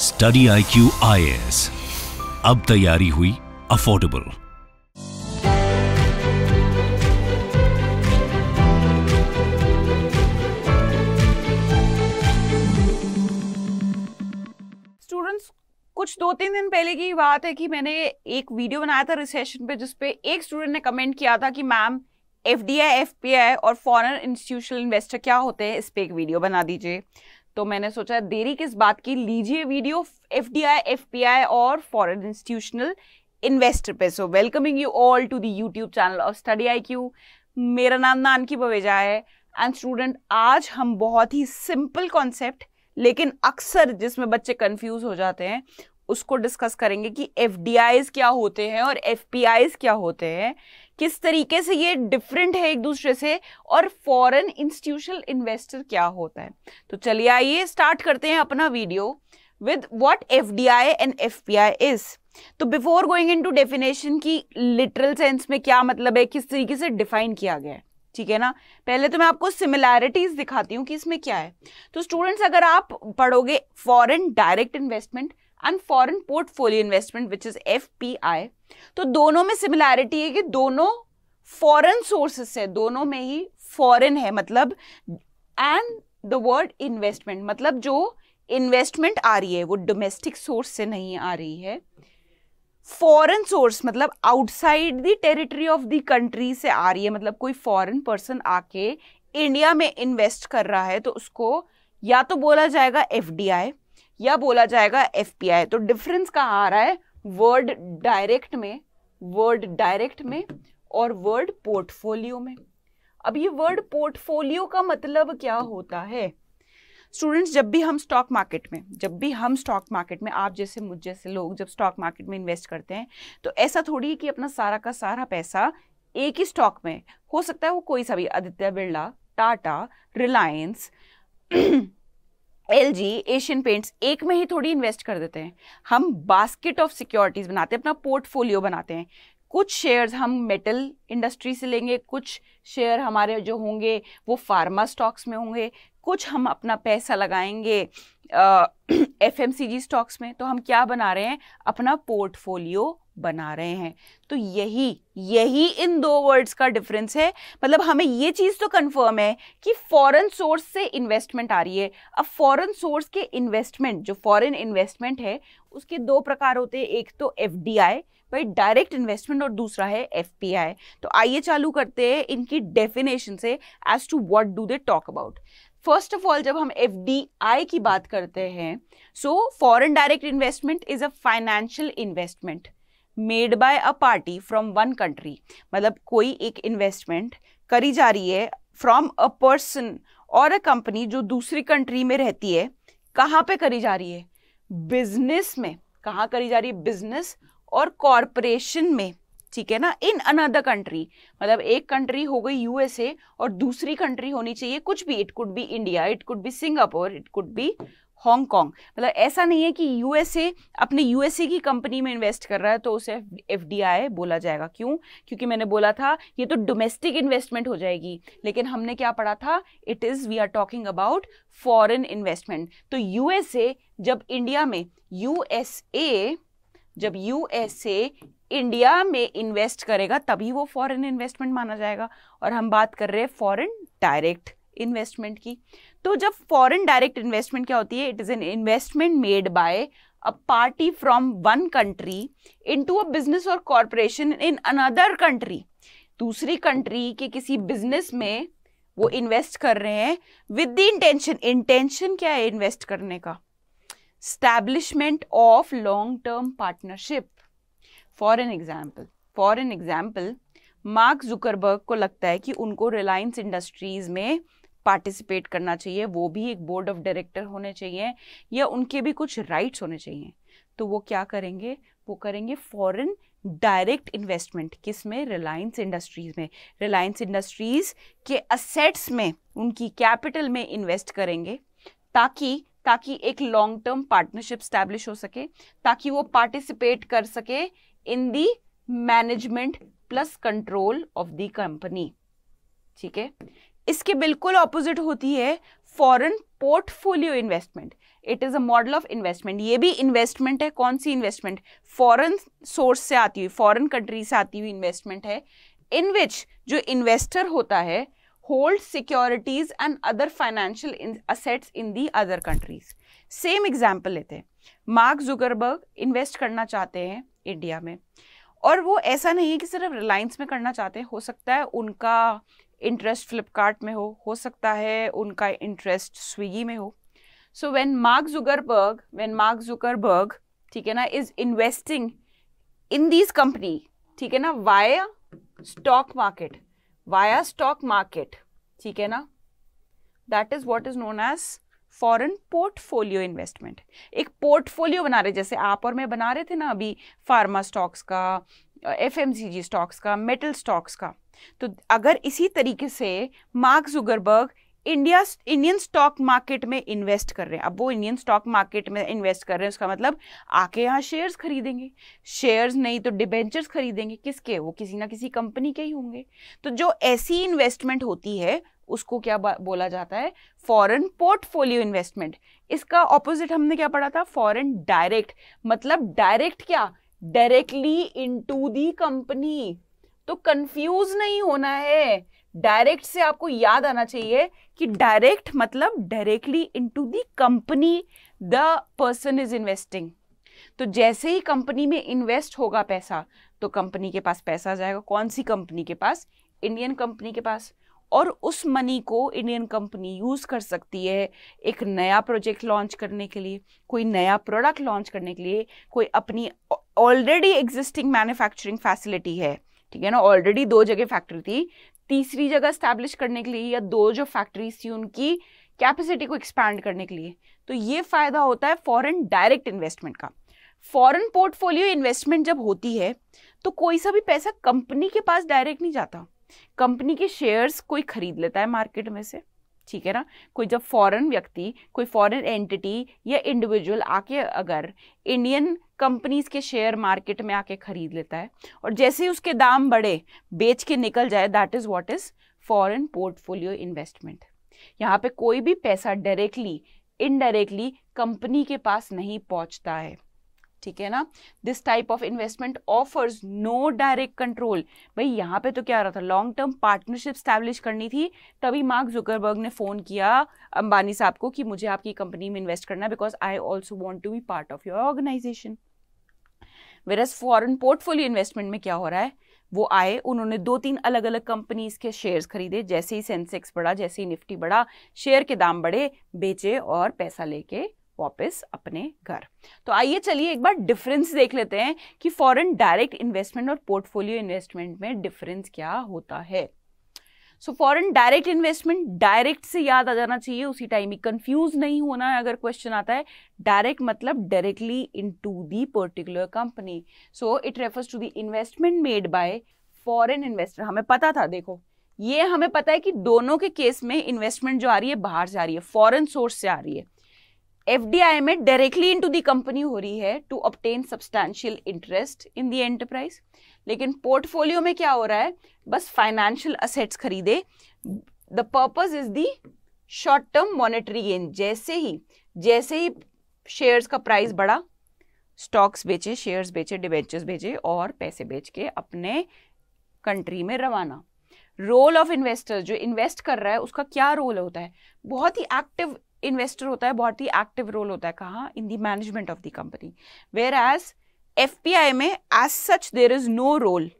Study I Q I S अब तैयारी हुई अफोर्डेबल कुछ दो तीन दिन पहले की बात है कि मैंने एक वीडियो बनाया था रिसेशन पे जिसपे एक स्टूडेंट ने कमेंट किया था कि ma'am F D I F P I और फॉरेन इंस्टीट्यूशनल इन्वेस्टर क्या होते हैं इस पर एक वीडियो बना दीजिए तो मैंने सोचा देरी किस बात की लीजिए video F D I F P I और फॉरन इंस्टीट्यूशनल इन्वेस्टर पे so welcoming you all to the YouTube channel of study I Q मेरा नाम नानकी बवेजा है एंड स्टूडेंट आज हम बहुत ही सिंपल कॉन्सेप्ट लेकिन अक्सर जिसमें बच्चे कंफ्यूज हो जाते हैं उसको डिस्कस करेंगे कि एफ क्या होते हैं और एफ क्या होते हैं किस तरीके से ये डिफरेंट है एक दूसरे से और फॉरेन इंस्टीट्यूशनल इन्वेस्टर क्या होता है तो चलिए आइए स्टार्ट करते हैं अपना video with what FDI and FPI is तो बिफोर गोइंग इनटू डेफिनेशन की लिटरल सेंस में क्या मतलब है किस तरीके से डिफाइन किया गया है ठीक है ना पहले तो मैं आपको सिमिलैरिटीज दिखाती हूँ कि इसमें क्या है तो स्टूडेंट्स अगर आप पढ़ोगे foreign direct investment and foreign portfolio investment which is F P I तो दोनों में सिमिलैरिटी है कि दोनों फॉरेन सोर्सेस से दोनों में ही फॉरेन है मतलब एंड द वर्ड इन्वेस्टमेंट मतलब जो इन्वेस्टमेंट आ रही है वो डोमेस्टिक सोर्स से नहीं आ रही है फॉरेन सोर्स मतलब outside the territory of the country से आ रही है मतलब कोई फॉरेन पर्सन आके इंडिया में इन्वेस्ट कर रहा है तो उसको या तो बोला जाएगा एफ या बोला जाएगा एफ तो डिफरेंस कहाँ आ रहा है वर्ड डायरेक्ट में वर्ड डायरेक्ट में और वर्ड पोर्टफोलियो में अब ये वर्ड पोर्टफोलियो का मतलब क्या होता है स्टूडेंट्स जब भी हम स्टॉक मार्केट में जब भी हम स्टॉक मार्केट में आप जैसे मुझ जैसे लोग जब स्टॉक मार्केट में इन्वेस्ट करते हैं तो ऐसा थोड़ी है कि अपना सारा का सारा पैसा एक ही स्टॉक में हो सकता है वो कोई सा भी आदित्य बिरला टाटा रिलायंस एल जी एशियन पेंट्स एक में ही थोड़ी इन्वेस्ट कर देते हैं हम बास्केट ऑफ सिक्योरिटीज़ बनाते हैं अपना पोर्टफोलियो बनाते हैं कुछ शेयर्स हम मेटल इंडस्ट्री से लेंगे कुछ शेयर हमारे जो होंगे वो फार्मा स्टॉक्स में होंगे कुछ हम अपना पैसा लगाएंगे एफ एम स्टॉक्स में तो हम क्या बना रहे हैं अपना पोर्टफोलियो बना रहे हैं तो यही यही इन दो वर्ड्स का डिफरेंस है मतलब हमें ये चीज़ तो कंफर्म है कि फॉरेन सोर्स से इन्वेस्टमेंट आ रही है अब फॉरेन सोर्स के इन्वेस्टमेंट जो फॉरेन इन्वेस्टमेंट है उसके दो प्रकार होते हैं एक तो एफ भाई डायरेक्ट इन्वेस्टमेंट और दूसरा है एफ तो आइए चालू करते हैं इनकी डेफिनेशन से as to what do they talk about first of all जब हम एफ की बात करते हैं so foreign direct investment is a financial investment made by a party from one country मतलब कोई एक इन्वेस्टमेंट करी जा रही है फ्रॉम अ पर्सन और अ कंपनी जो दूसरी कंट्री में रहती है कहाँ पे करी जा रही है बिजनेस में कहाँ करी जा रही है बिजनेस और कॉरपोरेशन में ठीक है ना इन अनदर कंट्री मतलब एक कंट्री हो गई यूएसए और दूसरी कंट्री होनी चाहिए कुछ भी it could be India it could be Singapore it could be Hong Kong मतलब ऐसा नहीं है कि यूएसए अपने यूएसए की कंपनी में इन्वेस्ट कर रहा है तो उसे एफ बोला जाएगा क्यों क्योंकि मैंने बोला था ये तो डोमेस्टिक इन्वेस्टमेंट हो जाएगी लेकिन हमने क्या पढ़ा था it is we are talking about foreign investment तो यूएसए जब इंडिया में यूएसए जब यूएसए इंडिया में इन्वेस्ट करेगा तभी वो फॉरेन इन्वेस्टमेंट माना जाएगा और हम बात कर रहे हैं फॉरेन डायरेक्ट इन्वेस्टमेंट की तो जब फॉरेन डायरेक्ट इन्वेस्टमेंट क्या होती है it is an investment made by a party from one country into a business और कॉरपोरेशन इन अनदर कंट्री दूसरी कंट्री के किसी बिजनेस में वो इन्वेस्ट कर रहे हैं विद द इंटेंशन इंटेंशन क्या है इन्वेस्ट करने का establishment of long term partnership for an example for an example Mark Zuckerberg को लगता है कि उनको रिलायंस इंडस्ट्रीज में पार्टिसिपेट करना चाहिए वो भी एक बोर्ड ऑफ डायरेक्टर होने चाहिए या उनके भी कुछ राइट्स होने चाहिए तो वो क्या करेंगे वो करेंगे फॉरेन डायरेक्ट इन्वेस्टमेंट किस में रिलायंस इंडस्ट्रीज़ में रिलायंस इंडस्ट्रीज़ के असेट्स में उनकी कैपिटल में इन्वेस्ट करेंगे ताकि ताकि एक लॉन्ग टर्म पार्टनरशिप स्टैब्लिश हो सके ताकि वो पार्टिसिपेट कर सके in the management plus control of the company ठीक है इसके बिल्कुल ऑपोजिट होती है foreign portfolio investment it is a model of investment ये भी इन्वेस्टमेंट है कौन सी इन्वेस्टमेंट फॉरेन सोर्स से आती हुई फॉरेन कंट्री से आती हुई इन्वेस्टमेंट है इन विच जो इन्वेस्टर होता है hold securities and other financial assets in the other countries same example लेते हैं मार्क जुगरबर्ग इन्वेस्ट करना चाहते हैं इंडिया में और वो ऐसा नहीं है कि सिर्फ रिलायंस में करना चाहते हैं हो सकता है उनका इंटरेस्ट फ्लिपकार्ट में हो हो सकता है उनका इंटरेस्ट स्विगी में हो so when Mark Zuckerberg when Mark Zuckerberg ठीक है ना is investing in these company ठीक है ना via stock market via stock market ठीक है ना that is what is known as foreign portfolio investment एक पोर्टफोलियो बना रहे जैसे आप और मैं बना रहे थे ना अभी फार्मा स्टॉक्स का एफ स्टॉक्स का मेटल स्टॉक्स का तो अगर इसी तरीके से Mark Zuckerberg India Indian stock market में इन्वेस्ट कर रहे हैं अब वो इंडियन स्टॉक मार्केट में इन्वेस्ट कर रहे हैं उसका मतलब आके यहाँ शेयर्स खरीदेंगे शेयर्स नहीं तो डिबेंचर्स खरीदेंगे किसके वो किसी ना किसी कंपनी के ही होंगे तो जो ऐसी इन्वेस्टमेंट होती है उसको क्या बोला जाता है फॉरेन पोर्टफोलियो इन्वेस्टमेंट इसका ऑपोजिट हमने क्या पढ़ा था फॉरेन डायरेक्ट मतलब डायरेक्ट क्या डायरेक्टली इनटू दी कंपनी तो कंफ्यूज नहीं होना है डायरेक्ट से आपको याद आना चाहिए कि डायरेक्ट मतलब directly into the company the person is investing तो जैसे ही कंपनी में इन्वेस्ट होगा पैसा तो कंपनी के पास पैसा जाएगा कौन सी कंपनी के पास इंडियन कंपनी के पास और उस मनी को इंडियन कंपनी यूज़ कर सकती है एक नया प्रोजेक्ट लॉन्च करने के लिए कोई नया प्रोडक्ट लॉन्च करने के लिए कोई अपनी ऑलरेडी एग्जिस्टिंग मैन्युफैक्चरिंग फैसिलिटी है ठीक है ना ऑलरेडी दो जगह फैक्ट्री थी तीसरी जगह स्टैब्लिश करने के लिए या दो जो फैक्ट्रीज थी उनकी कैपेसिटी को एक्सपैंड करने के लिए तो ये फ़ायदा होता है फॉरेन डायरेक्ट इन्वेस्टमेंट का फॉरेन पोर्टफोलियो इन्वेस्टमेंट जब होती है तो कोई सा भी पैसा कंपनी के पास डायरेक्ट नहीं जाता कंपनी के शेयर्स कोई खरीद लेता है मार्केट में से ठीक है ना कोई जब फॉरेन व्यक्ति कोई फॉरेन एंटिटी या इंडिविजुअल आके अगर इंडियन कंपनीज के शेयर मार्केट में आके खरीद लेता है और जैसे ही उसके दाम बढ़े बेच के निकल जाए that is what is foreign portfolio investment यहाँ पे कोई भी पैसा डायरेक्टली इनडायरेक्टली कंपनी के पास नहीं पहुँचता है ठीक है ना this type of investment offers no direct control भाई यहाँ पे तो क्या हो रहा था लॉन्ग टर्म पार्टनरशिप स्टैब्लिश करनी थी तभी मार्क जुकरबर्ग ने फ़ोन किया अंबानी साहब को कि मुझे आपकी कंपनी में इन्वेस्ट करना because I also want to be part of your organisation versus foreign portfolio investment में क्या हो रहा है वो आए उन्होंने दो तीन अलग अलग कंपनीज के शेयर्स खरीदे जैसे ही सेंसेक्स बढ़ा जैसे ही निफ्टी बढ़ा शेयर के दाम बढ़े बेचे और पैसा लेके वापस अपने घर तो आइए चलिए एक बार डिफरेंस देख लेते हैं कि फॉरेन डायरेक्ट इन्वेस्टमेंट और पोर्टफोलियो इन्वेस्टमेंट में डिफरेंस क्या होता है so foreign direct investment direct से याद आ जाना चाहिए उसी टाइम ही कंफ्यूज नहीं होना है अगर क्वेश्चन आता है डायरेक्ट मतलब directly into the particular company so it refers to the investment made by foreign investor हमें पता था देखो ये हमें पता है कि दोनों के केस में इन्वेस्टमेंट जो आ रही है बाहर से आ रही है फॉरेन सोर्स से आ रही है एफडीआई में directly into the company हो रही है to obtain substantial interest in the enterprise लेकिन पोर्टफोलियो में क्या हो रहा है बस फाइनेंशियल असेट्स खरीदे the purpose is the short term monetary gain जैसे ही जैसे ही शेयर्स का प्राइस बढ़ा स्टॉक्स बेचे शेयर्स बेचे डिबेंचर्स बेचे और पैसे बेच के अपने कंट्री में रवाना रोल ऑफ इन्वेस्टर जो इन्वेस्ट कर रहा है उसका क्या रोल होता है बहुत ही एक्टिव इन्वेस्टर होता है बहुत ही एक्टिव रोल होता है कहाँ in the management of the company whereas F में as such there is no role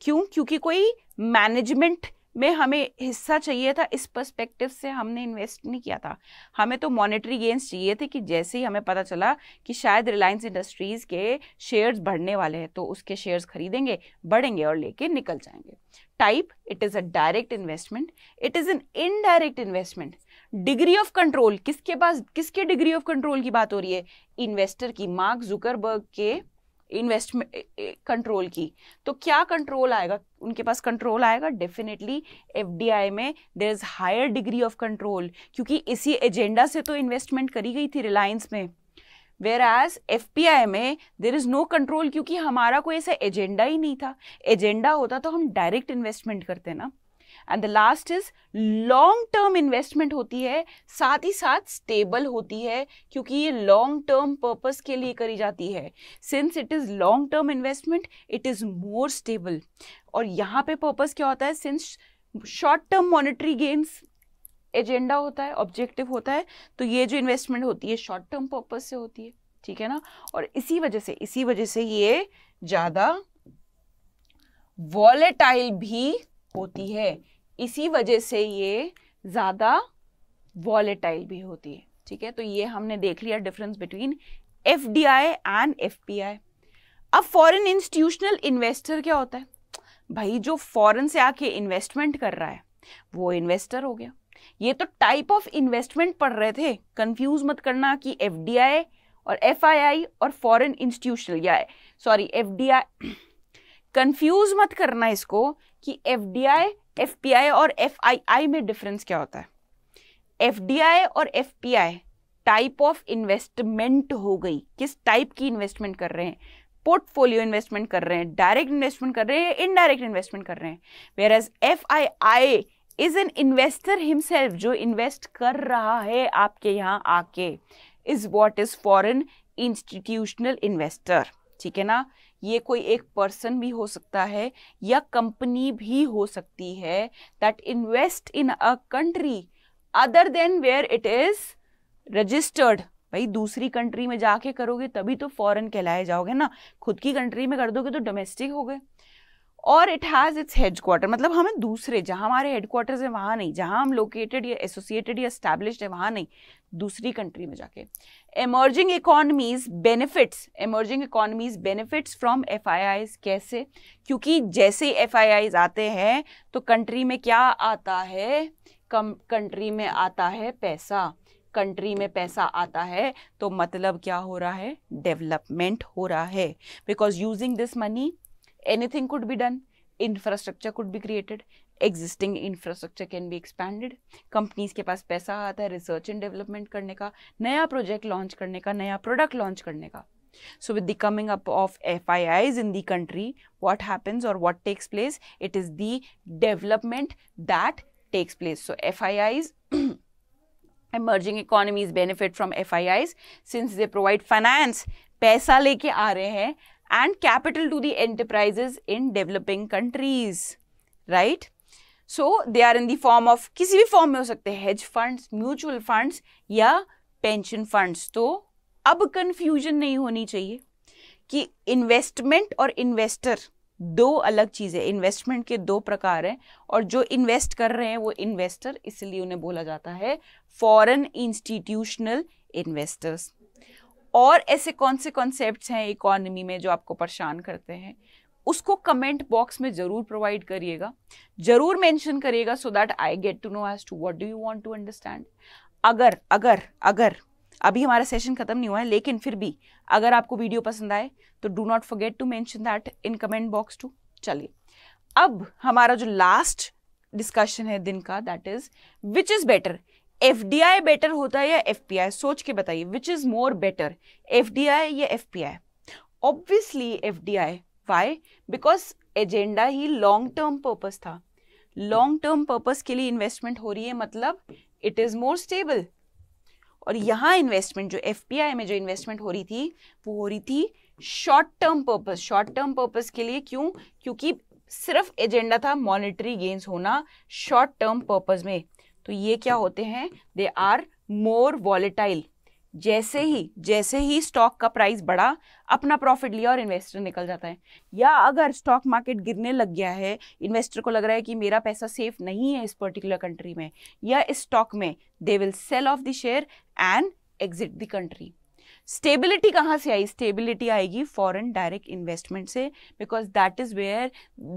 क्यों क्योंकि कोई मैनेजमेंट में हमें हिस्सा चाहिए था इस पर्सपेक्टिव से हमने इन्वेस्ट नहीं किया था हमें तो मॉनेटरी गेंस चाहिए थे कि जैसे ही हमें पता चला कि शायद रिलायंस इंडस्ट्रीज़ के शेयर्स बढ़ने वाले हैं तो उसके शेयर्स खरीदेंगे बढ़ेंगे और लेके निकल जाएंगे type it is a direct investment it is an indirect investment degree of control किसके पास किसके डिग्री ऑफ कंट्रोल की बात हो रही है इन्वेस्टर की मार्क जुकरबर्ग के इन्वेस्टमेंट कंट्रोल की तो क्या कंट्रोल आएगा उनके पास कंट्रोल आएगा डेफिनेटली एफडीआई में there is higher degree of control क्योंकि इसी एजेंडा से तो इन्वेस्टमेंट करी गई थी रिलायंस में whereas F P I में देर इज़ नो कंट्रोल क्योंकि हमारा कोई ऐसा एजेंडा ही नहीं था एजेंडा होता तो हम डायरेक्ट इन्वेस्टमेंट करते ना and the last is long term investment होती है साथ ही साथ स्टेबल होती है क्योंकि ये लॉन्ग टर्म पर्पस के लिए करी जाती है since it is long term investment it is more stable और यहाँ पे पर्पस क्या होता है since short term monetary gains agenda होता है ऑब्जेक्टिव होता है तो ये जो इन्वेस्टमेंट होती है शॉर्ट टर्म पर्पज से होती है ठीक है ना और इसी वजह से इसी वजह से ये ज़्यादा वॉलेटाइल भी होती है इसी वजह से ये ज़्यादा वॉलेटाइल भी होती है ठीक है तो ये हमने देख लिया difference between F D I and F P I अब फॉरेन इंस्टीट्यूशनल इन्वेस्टर क्या होता है भाई जो फॉरेन से आके इन्वेस्टमेंट कर रहा है वो इन्वेस्टर हो गया ये तो टाइप ऑफ इन्वेस्टमेंट पढ़ रहे थे कंफ्यूज मत करना कि एफ डी आई और एफ आई आई और फॉरेन इंस्टीट्यूशनल या sorry F D I confuse मत करना इसको कि F D I F P I और एफ आई आई में डिफरेंस क्या होता है एफ डी आई और F P I type of investment हो गई किस टाइप की इन्वेस्टमेंट कर रहे हैं पोर्टफोलियो इन्वेस्टमेंट कर रहे हैं डायरेक्ट इन्वेस्टमेंट कर रहे हैं इनडायरेक्ट इन्वेस्टमेंट कर रहे हैं whereas F I I is an investor himself जो इन्वेस्ट कर रहा है आपके यहाँ आके is what is foreign institutional investor ठीक है ना ये कोई एक पर्सन भी हो सकता है या कंपनी भी हो सकती है that invest in a country other than where it is registered भाई दूसरी कंट्री में जाके करोगे तभी तो फॉरेन कहलाए जाओगे ना खुद की कंट्री में कर दोगे तो डोमेस्टिक हो गए और it has its headquarter मतलब हमें दूसरे जहाँ हमारे हेड क्वार्टर्स हैं वहाँ नहीं जहाँ हम लोकेटेड या एसोसिएटेड या स्टैब्लिश्ड है वहाँ नहीं दूसरी कंट्री में जाके emerging economies benefits emerging economies benefits from F कैसे क्योंकि जैसे एफ आते हैं तो कंट्री में क्या आता है कम कंट्री में आता है पैसा कंट्री में पैसा आता है तो मतलब क्या हो रहा है डेवलपमेंट हो रहा है because using this money anything could be done infrastructure could be created existing infrastructure can be expanded companies के पास पैसा आता है research and development करने का नया project launch करने का नया product launch करने का so with the coming up of FIIs in the country what happens or what takes place it is the development that takes place so FIIs emerging economies benefit from FIIs since they provide finance पैसा लेके आ रहे हैं and capital to the enterprises in developing countries, right? So they are in the form of किसी भी form में हो सकते हैं hedge funds, mutual funds या pension funds. तो अब confusion नहीं होनी चाहिए कि investment और investor दो अलग चीज़ें इन्वेस्टमेंट के दो प्रकार हैं और जो इन्वेस्ट कर रहे हैं वो इन्वेस्टर इसलिए उन्हें बोला जाता है फॉरेन इंस्टीट्यूशनल इन्वेस्टर्स और ऐसे कौन से कॉन्सेप्ट हैं इकोनॉमी में जो आपको परेशान करते हैं उसको कमेंट बॉक्स में ज़रूर प्रोवाइड करिएगा ज़रूर मेंशन करिएगा so that I get to know as to what do you want to understand अगर अगर अगर अभी हमारा सेशन खत्म नहीं हुआ है लेकिन फिर भी अगर आपको वीडियो पसंद आए तो do not forget to mention that in comment box too चलिए अब हमारा जो लास्ट डिस्कशन है दिन का that is which is better F better होता है या एफ सोच के बताइए which is more better F या F obviously F D I why because agenda ही लॉन्ग टर्म पर्पज था लॉन्ग टर्म पर्पज के लिए इन्वेस्टमेंट हो रही है मतलब इट इज़ मोर स्टेबल और यहाँ इन्वेस्टमेंट जो एफ में जो इन्वेस्टमेंट हो रही थी वो हो रही थी short term purpose short term purpose के लिए क्यों क्योंकि सिर्फ एजेंडा था मॉनिटरी गेन्स होना शॉर्ट टर्म पर्पज में तो ये क्या होते हैं दे आर मोर वॉलेटाइल जैसे ही जैसे ही स्टॉक का प्राइस बढ़ा अपना प्रॉफिट लिया और इन्वेस्टर निकल जाता है या अगर स्टॉक मार्केट गिरने लग गया है इन्वेस्टर को लग रहा है कि मेरा पैसा सेफ नहीं है इस पर्टिकुलर कंट्री में या इस स्टॉक में they will sell off the share and exit the country stability कहाँ से आई स्टेबिलिटी आएगी फॉरेन डायरेक्ट इन्वेस्टमेंट से because that is where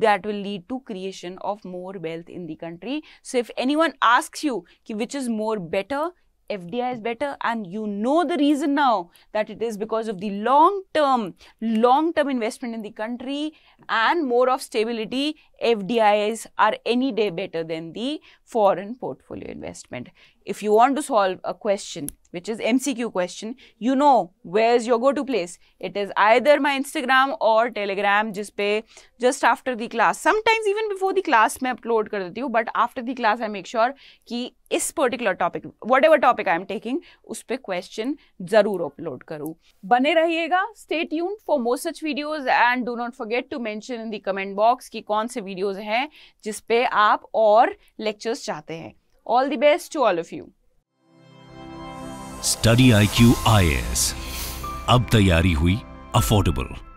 that will lead to creation of more wealth in the country so if anyone ask you कि which is more better F D I is better and you know the reason now that it is because of the long term long term investment in the country and more of stability F D I is are any day better than the foreign portfolio investment. If you want to solve a question, which is MCQ question, you know where's your go-to place. It is either my Instagram or Telegram, just pay just after the class, sometimes even before the class मैं upload कर देती हूँ, but after the class I make sure कि इस particular topic, whatever topic I am taking, उस पे question ज़रूर upload karu bane रहिएगा, stay tuned for more such videos and do not forget to mention in the comment box कि कौन से videos हैं जिस पे आप lectures कोर्स चाहते हैं all the best to all of you study I Q I S अब तैयारी हुई अफोर्डेबल